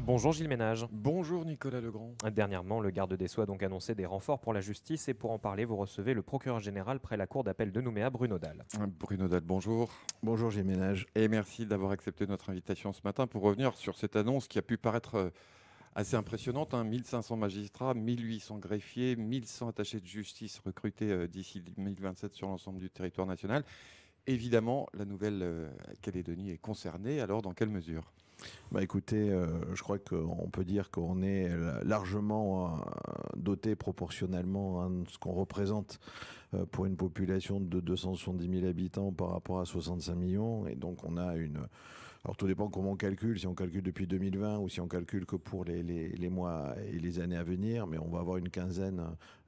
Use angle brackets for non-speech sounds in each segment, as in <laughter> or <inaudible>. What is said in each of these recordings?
Bonjour Gilles Ménage. Bonjour Nicolas Legrand. Dernièrement, le garde des Sceaux a donc annoncé des renforts pour la justice et pour en parler, vous recevez le procureur général près la cour d'appel de Nouméa, Bruno Dal. Bruno Dal, bonjour. Bonjour Gilles Ménage. Et merci d'avoir accepté notre invitation ce matin pour revenir sur cette annonce qui a pu paraître euh, assez impressionnante. 1 hein. 1500 magistrats, 1800 greffiers, 1100 attachés de justice recrutés euh, d'ici 2027 sur l'ensemble du territoire national. Évidemment, la Nouvelle-Calédonie euh, est concernée, alors dans quelle mesure bah, écoutez, euh, je crois qu'on peut dire qu'on est largement euh, doté proportionnellement à hein, ce qu'on représente euh, pour une population de 270 000 habitants par rapport à 65 millions. Et donc on a une, alors tout dépend comment on calcule, si on calcule depuis 2020 ou si on calcule que pour les, mois et les années à venir, mais on va avoir une quinzaine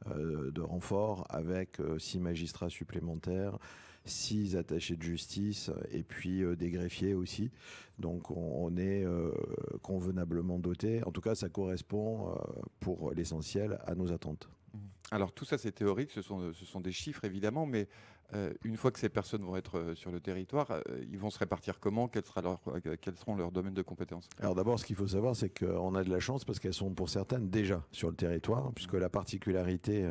euh, de renforts avec euh, six magistrats supplémentaires, six attachés de justice et puis euh, des greffiers aussi. Donc on, est convenablement doté. En tout cas, ça correspond pour l'essentiel à nos attentes. Alors tout ça c'est théorique, ce sont des chiffres évidemment, mais euh, une fois que ces personnes vont être euh, sur le territoire, euh, ils vont se répartir comment quels, seront leurs domaines de compétences Alors d'abord, ce qu'il faut savoir, c'est qu'on a de la chance parce qu'elles sont pour certaines déjà sur le territoire, puisque la particularité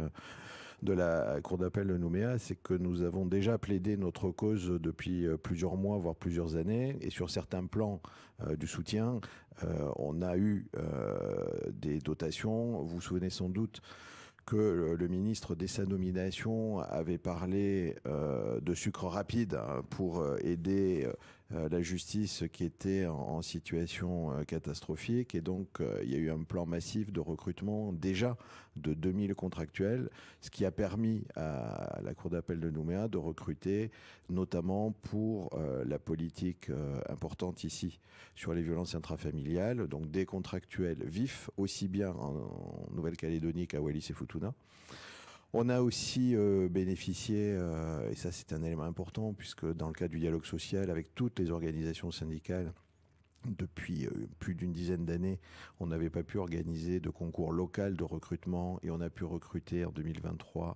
de la Cour d'appel de Nouméa, c'est que nous avons déjà plaidé notre cause depuis plusieurs mois, voire plusieurs années, et sur certains plans du soutien, on a eu des dotations. Vous vous souvenez sans doute que le ministre, dès sa nomination, avait parlé euh, de sucre rapide hein, pour euh, aider euh, euh, la justice qui était en, situation euh, catastrophique et donc euh, il y a eu un plan massif de recrutement déjà de 2000 contractuels, ce qui a permis à la Cour d'appel de Nouméa de recruter notamment pour la politique importante ici sur les violences intrafamiliales, donc des contractuels vifs aussi bien en Nouvelle-Calédonie qu'à Wallis et Futuna. On a aussi euh, bénéficié, euh, et ça c'est un élément important, puisque dans le cadre du dialogue social, avec toutes les organisations syndicales, depuis euh, plus d'une dizaine d'années, on n'avait pas pu organiser de concours local de recrutement et on a pu recruter en 2023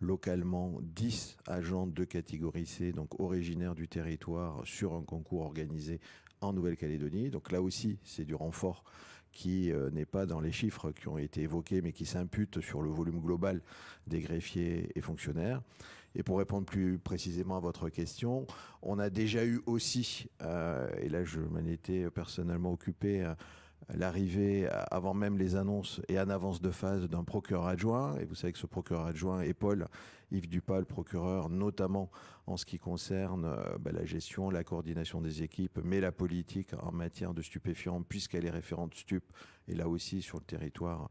localement 10 agents de catégorie C, donc originaires du territoire, sur un concours organisé en Nouvelle-Calédonie. Donc là aussi, c'est du renfort qui euh, n'est pas dans les chiffres qui ont été évoqués, mais qui s'impute sur le volume global des greffiers et fonctionnaires. Et pour répondre plus précisément à votre question, on a déjà eu aussi, euh, et là je m'en étais personnellement occupé, euh, l'arrivée euh, avant même les annonces et en avance de phase d'un procureur adjoint. Et vous savez que ce procureur adjoint est Paul Yves Dupas, le procureur, notamment en ce qui concerne euh, bah, la gestion, la coordination des équipes, mais la politique en matière de stupéfiants, puisqu'elle est référente stup. Et là aussi, sur le territoire,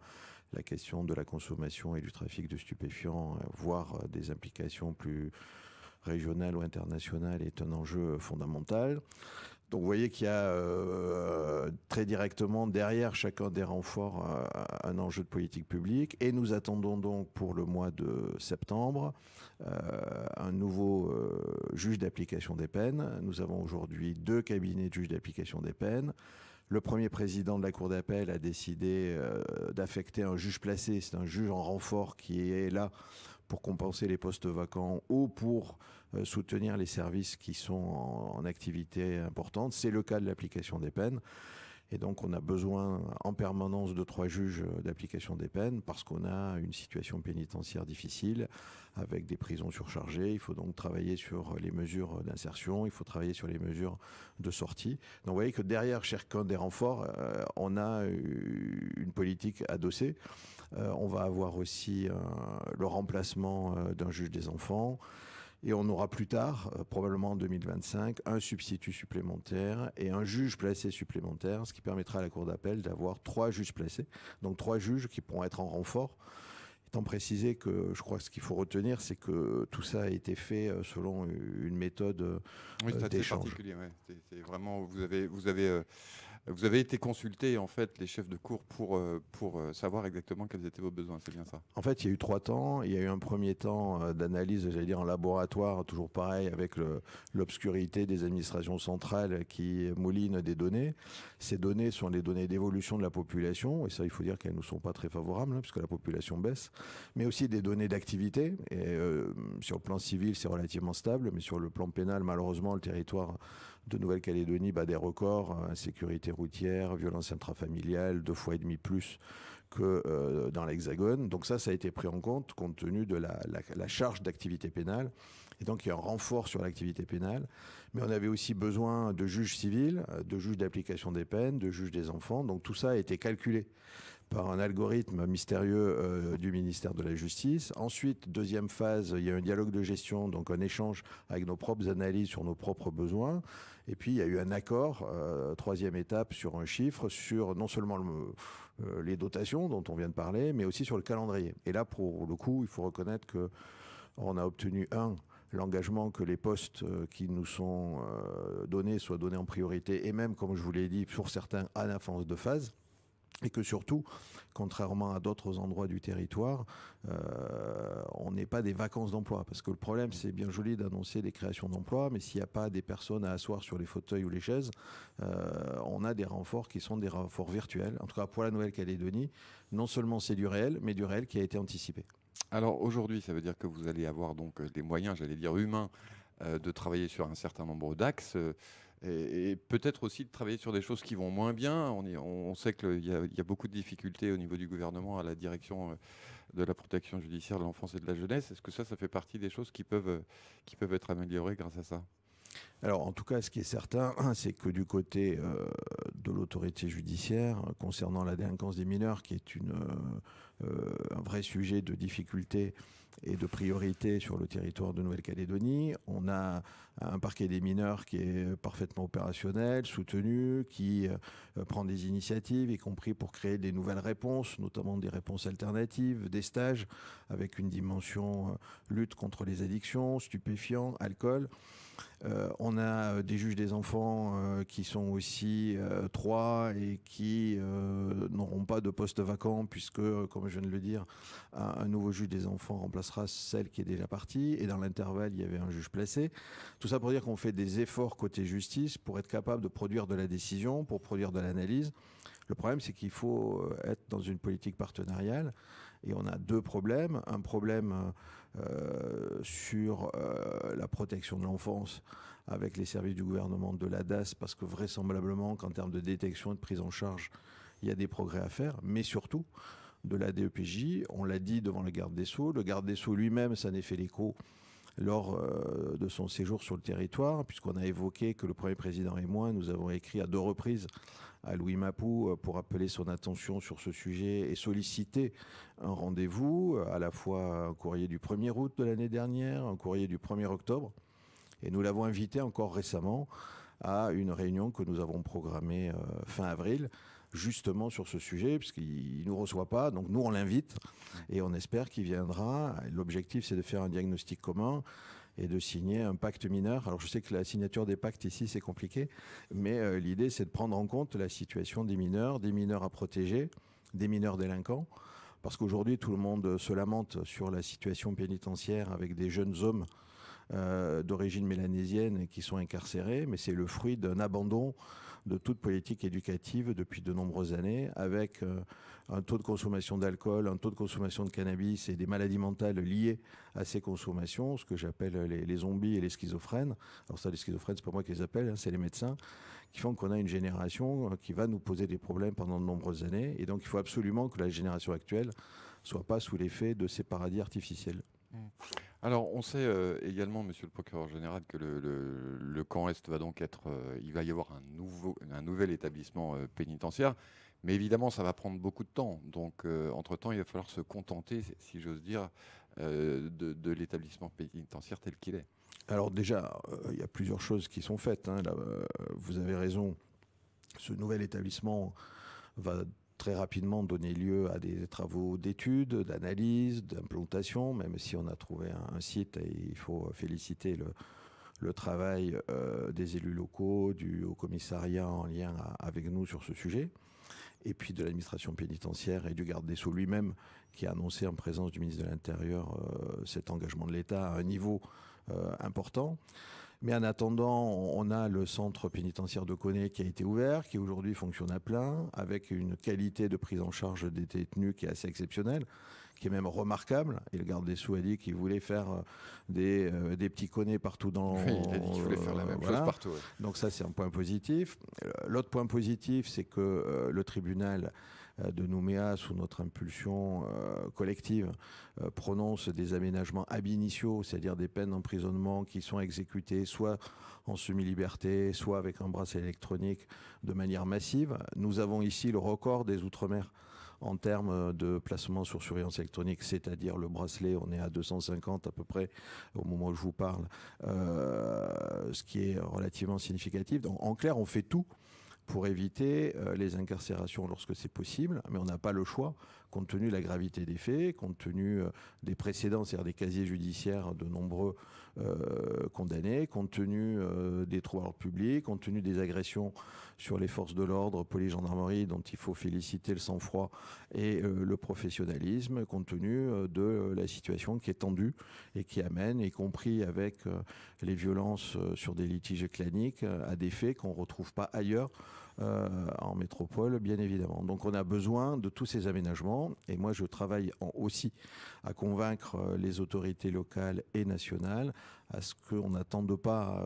la question de la consommation et du trafic de stupéfiants, euh, voire des implications plus régionales ou internationales, est un enjeu fondamental. Donc vous voyez qu'il y a euh, très directement derrière chacun des renforts euh, un enjeu de politique publique. Et nous attendons donc pour le mois de septembre euh, un nouveau juge d'application des peines. Nous avons aujourd'hui deux cabinets de juge d'application des peines. Le premier président de la Cour d'appel a décidé d'affecter un juge placé, c'est un juge en renfort qui est là pour compenser les postes vacants ou pour euh, soutenir les services qui sont en activité importante. C'est le cas de l'application des peines. Et donc on a besoin en permanence de trois juges euh, d'application des peines parce qu'on a une situation pénitentiaire difficile avec des prisons surchargées. Il faut donc travailler sur les mesures d'insertion, il faut travailler sur les mesures de sortie. Donc vous voyez que derrière chacun des renforts, euh, on a euh, une politique adossée. on va avoir aussi le remplacement d'un juge des enfants. Et on aura plus tard, euh, probablement en 2025, un substitut supplémentaire et un juge placé supplémentaire, ce qui permettra à la Cour d'appel d'avoir trois juges placés, donc trois juges qui pourront être en renfort. étant précisé que je crois ce qu'il faut retenir, c'est que tout ça a été fait euh, selon une méthode euh, oui, d'échange. c'est vraiment, vous avez, vous avez vous avez été consulté, en fait, les chefs de cours pour, euh, pour euh, savoir exactement quels étaient vos besoins, c'est bien ça En fait, il y a eu trois temps. Il y a eu un premier temps euh, d'analyse, j'allais dire, en laboratoire, toujours pareil, avec l'obscurité des administrations centrales qui moulinent des données. Ces données sont les données d'évolution de la population, et ça, il faut dire qu'elles ne sont pas très favorables, hein, puisque la population baisse, mais aussi des données d'activité. Et sur le plan civil, c'est relativement stable, mais sur le plan pénal, malheureusement, le territoire de Nouvelle-Calédonie des records, hein, insécurité routière, violence intrafamiliale, deux fois et demi plus que euh, dans l'Hexagone. Donc ça, ça a été pris en compte compte tenu de la, la charge d'activité pénale. Et donc il y a un renfort sur l'activité pénale. Mais on avait aussi besoin de juges civils, euh, de juges d'application des peines, de juges des enfants. Donc tout ça a été calculé par un algorithme mystérieux euh, du ministère de la Justice. Ensuite, deuxième phase, il y a un dialogue de gestion, donc un échange avec nos propres analyses sur nos propres besoins. Et puis, il y a eu un accord, euh, troisième étape, sur un chiffre, sur non seulement euh, les dotations dont on vient de parler, mais aussi sur le calendrier. Et là, pour le coup, il faut reconnaître que on a obtenu un l'engagement que les postes qui nous sont donnés soient donnés en priorité et même, comme je vous l'ai dit, pour certains, à l'infance de phase et que surtout, contrairement à d'autres endroits du territoire, euh, on n'est pas des vacances d'emploi. Parce que le problème, c'est bien joli d'annoncer des créations d'emplois, mais s'il n'y a pas des personnes à asseoir sur les fauteuils ou les chaises, euh, on a des renforts qui sont des renforts virtuels. En tout cas, pour la Nouvelle-Calédonie, non seulement c'est du réel, mais du réel qui a été anticipé. Alors aujourd'hui, ça veut dire que vous allez avoir donc euh, des moyens, j'allais dire humains, de travailler sur un certain nombre d'axes et, peut-être aussi de travailler sur des choses qui vont moins bien. On, sait qu'il y, a beaucoup de difficultés au niveau du gouvernement à la direction euh, de la protection judiciaire de l'enfance et de la jeunesse. Est-ce que ça, ça fait partie des choses qui peuvent, euh, qui peuvent être améliorées grâce à ça alors, en tout cas, ce qui est certain, <clears throat> c'est que du côté euh, de l'autorité judiciaire, euh, concernant la délinquance des mineurs, qui est une, euh, un vrai sujet de difficulté et de priorité sur le territoire de Nouvelle-Calédonie, on a un parquet des mineurs qui est parfaitement opérationnel, soutenu, qui prend des initiatives, y compris pour créer des nouvelles réponses, notamment des réponses alternatives, des stages avec une dimension lutte contre les addictions, stupéfiants, alcool on a euh, des juges des enfants euh, qui sont aussi euh, trois et qui n'auront pas de poste vacant puisque, comme je viens de le dire, un, nouveau juge des enfants remplacera celle qui est déjà partie. Et dans l'intervalle, il y avait un juge placé. Tout ça pour dire qu'on fait des efforts côté justice pour être capable de produire de la décision, pour produire de l'analyse. Le problème, c'est qu'il faut être dans une politique partenariale. Et on a deux problèmes. Un problème euh, euh, sur euh, la protection de l'enfance avec les services du gouvernement de l'ADAS, parce que vraisemblablement qu'en termes de détection et de prise en charge, il y a des progrès à faire, mais surtout de la DEPJ. On l'a dit devant le garde des Sceaux. Le garde des Sceaux lui-même ça n'est fait l'écho lors de son séjour sur le territoire, puisqu'on a évoqué que le Premier Président et moi, nous avons écrit à deux reprises à Louis Mapou euh, pour appeler son attention sur ce sujet et solliciter un rendez-vous, euh, à la fois un courrier du 1er août de l'année dernière, un courrier du 1er octobre. Et nous l'avons invité encore récemment à une réunion que nous avons programmée euh, fin avril, justement sur ce sujet, puisqu'il ne nous reçoit pas. Donc nous, on l'invite et on espère qu'il viendra. L'objectif, c'est de faire un diagnostic commun, et de signer un pacte mineur. Alors je sais que la signature des pactes ici c'est compliqué, mais euh, l'idée c'est de prendre en compte la situation des mineurs, des mineurs à protéger, des mineurs délinquants. Parce qu'aujourd'hui, tout le monde se lamente sur la situation pénitentiaire avec des jeunes hommes euh, d'origine mélanésienne qui sont incarcérés, mais c'est le fruit d'un abandon de toute politique éducative depuis de nombreuses années, avec euh, un taux de consommation d'alcool, un taux de consommation de cannabis et des maladies mentales liées à ces consommations, ce que j'appelle les, zombies et les schizophrènes. Alors ça, les schizophrènes, c'est pas moi qui les appelle, hein, c'est les médecins, qui font qu'on a une génération euh, qui va nous poser des problèmes pendant de nombreuses années, et donc il faut absolument que la génération actuelle soit pas sous l'effet de ces paradis artificiels. Mmh. Alors, on sait euh, également, Monsieur le procureur général, que le, camp Est va donc être, euh, il va y avoir un nouveau, un nouvel établissement euh, pénitentiaire, mais évidemment, ça va prendre beaucoup de temps. Donc, entre temps, il va falloir se contenter, si j'ose dire, de, l'établissement pénitentiaire tel qu'il est. Alors déjà, il y a plusieurs choses qui sont faites. Hein. vous avez raison. Ce nouvel établissement va très rapidement donner lieu à des travaux d'études, d'analyse, d'implantation, même si on a trouvé un, site et il faut féliciter le, travail euh, des élus locaux, du haut commissariat en lien avec nous sur ce sujet, et puis de l'administration pénitentiaire et du garde des Sceaux lui-même, qui a annoncé en présence du ministre de l'Intérieur euh, cet engagement de l'État à un niveau euh, important. Mais en attendant, on a le centre pénitentiaire de Coné qui a été ouvert, qui aujourd'hui fonctionne à plein, avec une qualité de prise en charge des détenus qui est assez exceptionnelle, qui est même remarquable. Et le garde des Sous a dit qu'il voulait faire euh, euh, des, petits connés partout dans... Oui, il faire la même euh, chose partout. Donc ça, c'est un point positif. L'autre point positif, c'est que le tribunal... Euh, de Nouméa, sous notre impulsion euh, collective, euh, prononce des aménagements ab initio, c'est-à-dire des peines d'emprisonnement qui sont exécutées soit en semi-liberté, soit avec un bracelet électronique de manière massive. Nous avons ici le record des Outre-mer en termes de placement sur surveillance électronique, c'est-à-dire le bracelet, on est à 250 à peu près au moment où je vous parle, ce qui est relativement significatif. Donc en clair, on fait tout pour éviter euh, les incarcérations lorsque c'est possible, mais on n'a pas le choix, compte tenu de la gravité des faits, compte tenu euh, des précédents, c'est-à-dire des casiers judiciaires de nombreux euh, condamnés, compte tenu des troubles publics, compte tenu des agressions sur les forces de l'ordre, police, gendarmerie, dont il faut féliciter le sang-froid et le professionnalisme, compte tenu de la situation qui est tendue et qui amène, y compris avec les violences sur des litiges claniques, à des faits qu'on ne retrouve pas ailleurs euh, en métropole, bien évidemment. Donc on a besoin de tous ces aménagements. Et moi, je travaille aussi à convaincre euh, les autorités locales et nationales à ce qu'on n'attende pas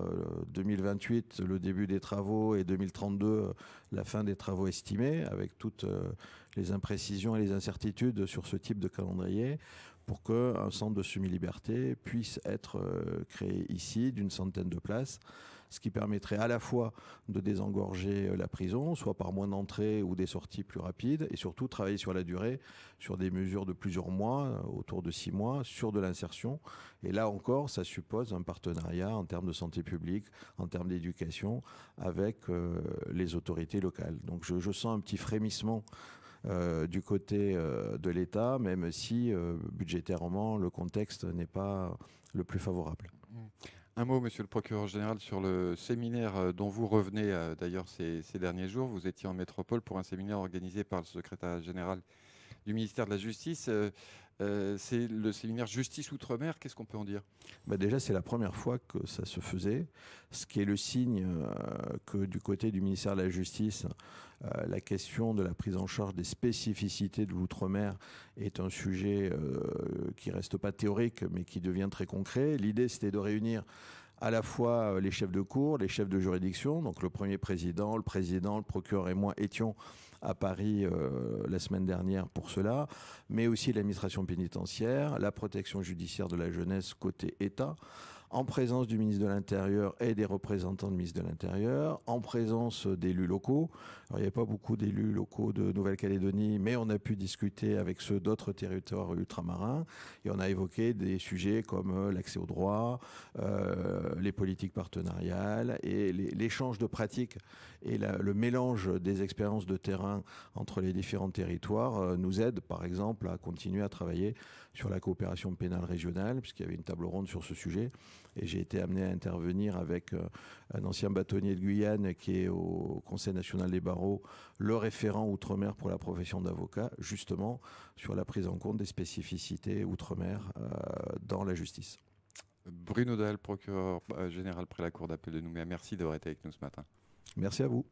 2028, euh, le début des travaux, et 2032, la fin des travaux estimés, avec toutes les imprécisions et les incertitudes sur ce type de calendrier pour qu'un centre de semi-liberté puisse être euh, créé ici d'une centaine de places, ce qui permettrait à la fois de désengorger euh, la prison, soit par moins d'entrées ou des sorties plus rapides, et surtout travailler sur la durée, sur des mesures de plusieurs mois, euh, autour de six mois, sur de l'insertion. Et là encore, ça suppose un partenariat en termes de santé publique, en termes d'éducation, avec les autorités locales. Donc je sens un petit frémissement euh, du côté euh, de l'État, même si euh, budgétairement le contexte n'est pas le plus favorable. Un mot, monsieur le procureur général, sur le séminaire dont vous revenez d'ailleurs ces, ces, derniers jours. Vous étiez en métropole pour un séminaire organisé par le secrétaire général du ministère de la Justice. Euh, c'est le séminaire Justice Outre-mer, qu'est-ce qu'on peut en dire bah, Déjà, c'est la première fois que ça se faisait, ce qui est le signe euh, que du côté du ministère de la Justice, euh, la question de la prise en charge des spécificités de l'outre-mer est un sujet qui reste pas théorique, mais qui devient très concret. L'idée, c'était de réunir à la fois les chefs de cour, les chefs de juridiction, donc le premier président, le président, le procureur et moi étions à Paris euh, la semaine dernière pour cela, mais aussi l'administration pénitentiaire, la protection judiciaire de la jeunesse côté État en présence du ministre de l'Intérieur et des représentants du ministre de l'Intérieur, en présence d'élus locaux. il n'y avait pas beaucoup d'élus locaux de Nouvelle-Calédonie, mais on a pu discuter avec ceux d'autres territoires ultramarins et on a évoqué des sujets comme euh, l'accès aux droits, euh, les politiques partenariales et l'échange de pratiques et le mélange des expériences de terrain entre les différents territoires euh, nous aide, par exemple, à continuer à travailler sur la coopération pénale régionale, puisqu'il y avait une table ronde sur ce sujet et j'ai été amené à intervenir avec euh, un ancien bâtonnier de Guyane qui est au Conseil national des barreaux, le référent outre-mer pour la profession d'avocat, justement sur la prise en compte des spécificités outre-mer euh, dans la justice. Bruno Dahl, procureur euh, général près la Cour d'appel de Nouméa, merci d'avoir été avec nous ce matin. Merci à vous.